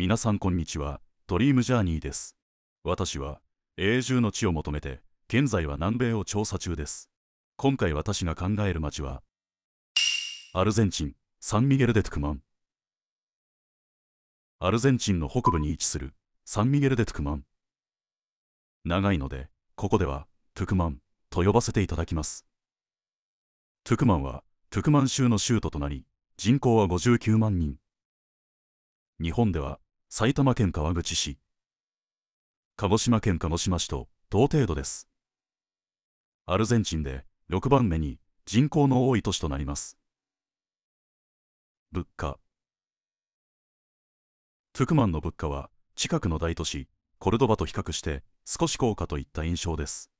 皆さんこんにちは、ドリームジャーニーです。私は、永住の地を求めて、現在は南米を調査中です。今回私が考える街は、アルゼンチン、サンミゲル・デ・トゥクマン。アルゼンチンの北部に位置する、サンミゲル・デ・トゥクマン。長いので、ここでは、トゥクマンと呼ばせていただきます。トゥクマンは、トゥクマン州の州都となり、人口は59万人。日本では埼玉県川口市鹿児島県鹿児島市と同程度ですアルゼンチンで6番目に人口の多い都市となります物価トゥクマンの物価は近くの大都市コルドバと比較して少し高価といった印象です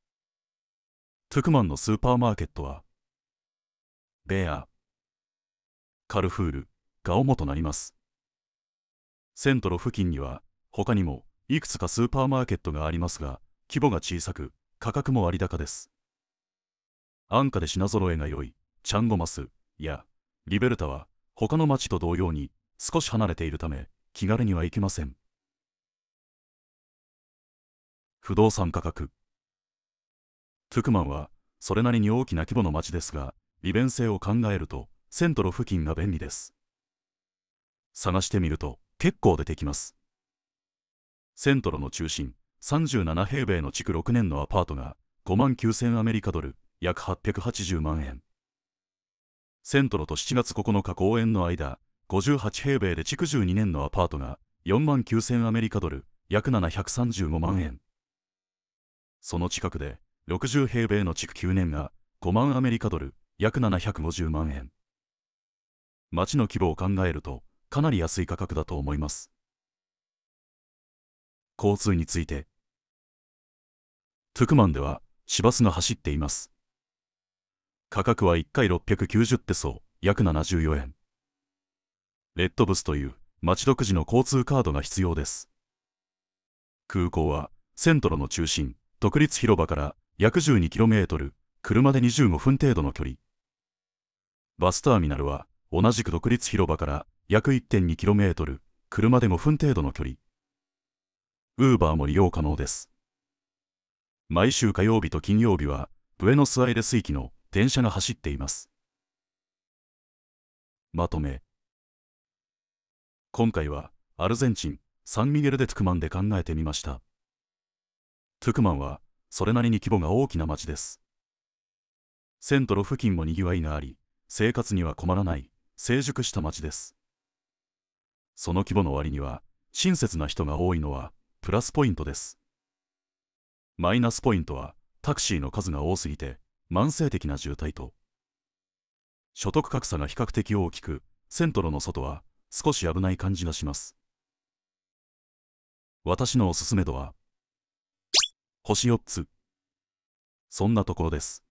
トゥクマンのスーパーマーケットはベアカルフールガオモとなりますセントロ付近には他にもいくつかスーパーマーケットがありますが規模が小さく価格も割高です安価で品揃えが良いチャンゴマスやリベルタは他の町と同様に少し離れているため気軽には行けません不動産価格トゥクマンはそれなりに大きな規模の町ですが利便性を考えるとセントロ付近が便利です探してみると結構出てきます。セントロの中心、37平米の築6年のアパートが5万9000アメリカドル、約880万円。セントロと7月9日公演の間、58平米で築12年のアパートが4万9000アメリカドル、約735万円。その近くで、60平米の築9年が5万アメリカドル、約750万円。町の規模を考えると、かなり安い価格だと思います。交通について。トゥクマンでは市バスが走っています。価格は1回690テソ、約74円。レッドブスという町独自の交通カードが必要です。空港はセントロの中心、独立広場から約 12km、車で25分程度の距離。バスターミナルは同じく独立広場から約 1.2km、車で5分程度の距離。Uber も利用可能です。毎週火曜日と金曜日は、ブエノスアイレス行きの電車が走っています。まとめ。今回は、アルゼンチン、サンミゲル・デ・トゥクマンで考えてみました。トゥクマンは、それなりに規模が大きな町です。セントロ付近もにぎわいがあり、生活には困らない、成熟した町です。その規模の割には、親切な人が多いのは、プラスポイントです。マイナスポイントは、タクシーの数が多すぎて、慢性的な渋滞と、所得格差が比較的大きく、セントロの外は、少し危ない感じがします。私のおすすめ度は、星4つ。そんなところです。